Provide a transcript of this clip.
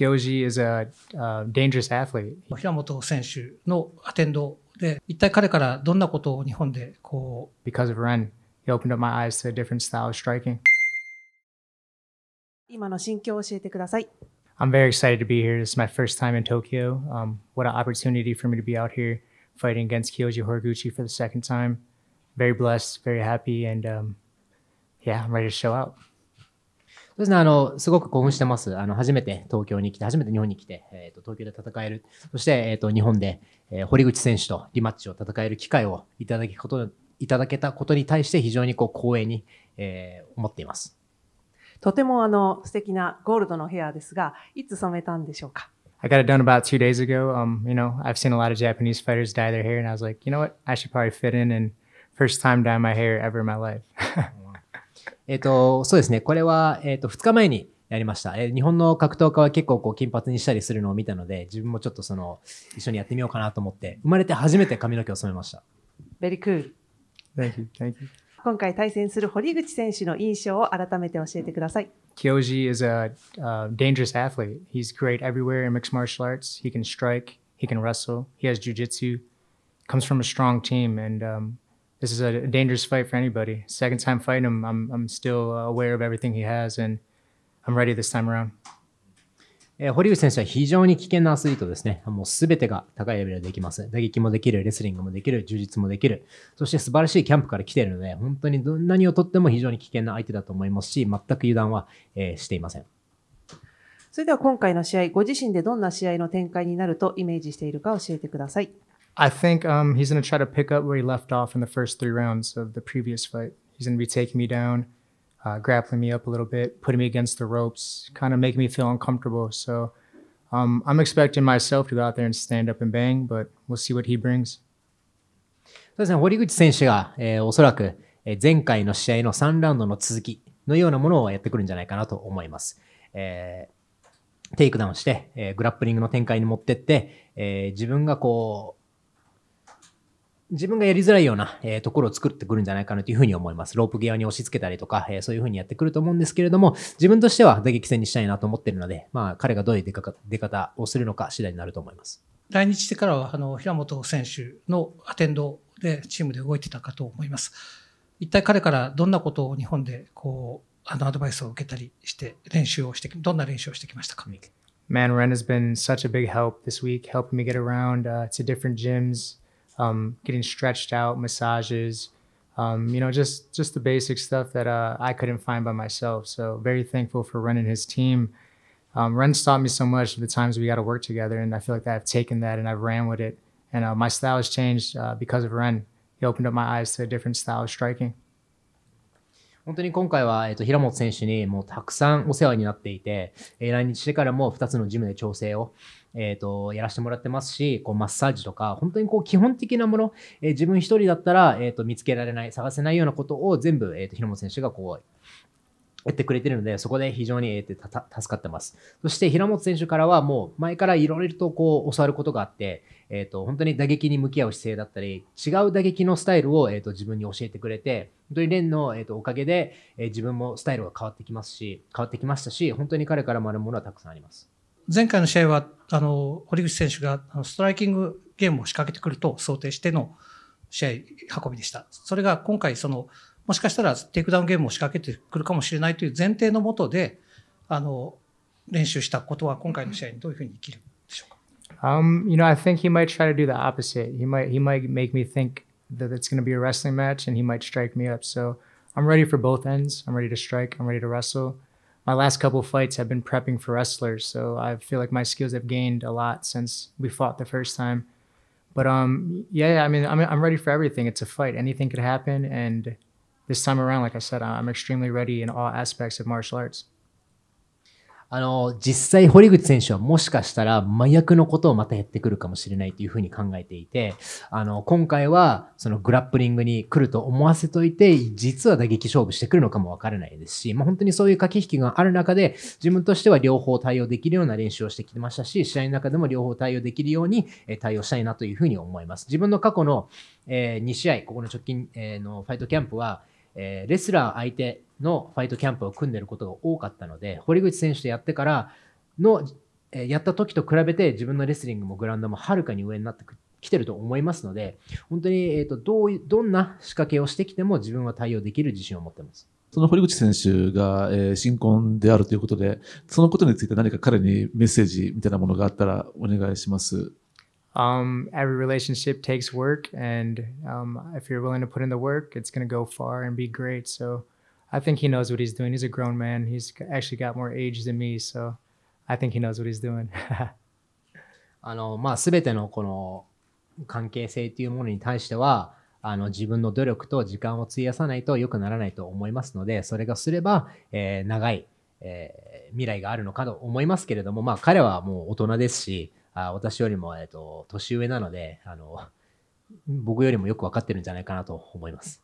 Kyoji is a uh, dangerous athlete. 平本選手のアテンドで、一体彼からどんなことを日本でこう。Because of Ren, he opened up my eyes to a different style of striking. 今の心境を教えてください。I'm very excited to be here. This is my first time in Tokyo. Um, what an opportunity for me to be out here fighting against Kyoji Horiguchi for the second time. Very blessed, very happy, and um, yeah, I'm ready to show out. そうですね、あの、すごく興奮してます。あの、初めて東京に来て、初めて日本に来て、えっ、ー、と、東京で戦える。そして、えっ、ー、と、日本で、えー、堀口選手とリマッチを戦える機会をいただきこといただけたことに対して非常にこう光栄に、えー、思っています。とてもあの素敵なゴールドのヘアですが、いつ染めたんでしょうか I got it done about two days ago. Um, you know, I've seen a lot of Japanese fighters dye their hair, and I was like, you know what? I should probably fit in and first time dye my hair ever in my life. えっ、と、そうですね。これは、えっ、と、2日前にやりました。え日本の格闘家は結構こう金髪にしたりするのを見たので、自分もちょっとその、一緒にやってみようかなと思って、生まれて初めて髪の毛を染めました。ベリークール。大丈今回対戦する堀口選手の印象を改めて教えてください。Kyoji is dangerous a t h l e t He's great everywhere mixed martial arts. He can strike, he can wrestle, he has j u jitsu, comes from a strong team, and、this is a dangerous fight for anybody. Second time fighting him, I'm, I'm still aware of everything he has, and I'm ready this time around. 堀内選手は非常に危険なアスリートですね。もうすべてが高いレベルでできます。打撃もできる、レスリングもできる、充実もできる。そして素晴らしいキャンプから来ているので、本当にどんなにをとっても非常に危険な相手だと思いますし、全く油断は、えー、していません。それでは今回の試合、ご自身でどんな試合の展開になるとイメージしているか教えてください。I think um, he's going to try to pick up where he left off in the first three rounds of the previous fight. He's going to be taking me down, uh, grappling me up a little bit, putting me against the ropes, kind of making me feel uncomfortable. So um, I'm expecting myself to go out there and stand up and bang, but we'll see what he brings. そうですね、堀口選手が、えー、おそらく、えー、前回の試合の3ラウンドの続きのようなものをやってくるんじゃないかなと思います。えー、テイクダウンして、えー、グラップリングの展開に持ってって、えー、自分がこう、自分がやりづらいような、えー、ところを作ってくるんじゃないかなというふうに思います。ロープ際に押し付けたりとか、えー、そういうふうにやってくると思うんですけれども、自分としては打撃戦にしたいなと思っているので、まあ、彼がどういう出か出方をするのか次第になると思います。来日してからは、あの、平本選手のアテンドでチームで動いてたかと思います。一体彼からどんなことを日本で、こう、あの、アドバイスを受けたりして、練習をして、どんな練習をしてきましたか Man, Ren has been such a big help this week, helping me get around、uh, to different gyms. um, getting stretched out, massages, um, you know, just just the basic stuff that uh, I couldn't find by myself. So very thankful for Ren and his team. Um, taught me so much the times we got to work together, and I feel like I've taken that and I've ran with it. And uh, my style has changed uh, because of Ren. He opened up my eyes to a different style of striking. 本当に今回は、えっと、平本選手にもうたくさんお世話になっていて、えー、来日してからも2つのジムで調整を、えっ、ー、と、やらせてもらってますし、こう、マッサージとか、本当にこう、基本的なもの、えー、自分1人だったら、えっ、ー、と、見つけられない、探せないようなことを全部、えっ、と、平本選手がこう、やってくれてるので、そこで非常に、えー、助かってます。そして平本選手からは、もう前からいろいろとこう教わることがあって、えーと、本当に打撃に向き合う姿勢だったり、違う打撃のスタイルを、えーと、自分に教えてくれて、本当に蓮の、えーと、おかげで、えー、自分もスタイルが変わってきますし、変わってきましたし、本当に彼から学ぶものはたくさんあります。前回の試合は、あの堀口選手があのストライキングゲームを仕掛けてくると想定しての試合運びでした。それが今回そのもしかしたらテイクダウンゲームを仕掛けてくるかもしれないという前提のもとで、あの、練習したことは今回の試合にどういうふうに生きるでしょうか Um, you know, I think he might try to do the opposite. He might he might make me think that it's going to be a wrestling match, and he might strike me up. So I'm ready for both ends. I'm ready to strike. I'm ready to wrestle. My last couple fights have been prepping for wrestlers, so I feel like my skills have gained a lot since we fought the first time. But um, yeah, I mean, I'm I'm ready for everything. It's a fight. Anything could happen, and this time around, like I said, I'm extremely ready in all aspects of martial arts. あの、実際、堀口選手はもしかしたら、麻薬のことをまたやってくるかもしれないというふうに考えていて、あの、今回は、そのグラップリングに来ると思わせといて、実は打撃勝負してくるのかもわからないですし、まあ、本当にそういう駆け引きがある中で、自分としては両方対応できるような練習をしてきましたし、試合の中でも両方対応できるように対応したいなというふうに思います。自分の過去の、えー、2試合、ここの直近、えー、のファイトキャンプは、えー、レスラー相手のファイトキャンプを組んでることが多かったので、堀口選手とやってからの、えー、やった時と比べて自分のレスリングもグラウンドもはるかに上になってきてると思いますので、本当に、えーと、どうどんな仕掛けをしてきても自分は対応できる自信を持ってます。その堀口選手が、えー、新婚であるということで、そのことについて何か彼にメッセージみたいなものがあったらお願いします。um, every relationship takes work, and um, if you're willing to put in the work, it's gonna go far and be great. So I think he knows what he's doing. He's a grown man. He's actually got more age than me, so I think he knows what he's doing. あのまあ全てのこの関係性っていうものに対してはあの自分の努力と時間を費やさないと良くならないと思いますのでそれがすれば、えー、長い、えー、未来があるのかと思いますけれどもまあ彼はもう大人ですしあ私よりも、えっと、年上なので、あの、僕よりもよく分かってるんじゃないかなと思います。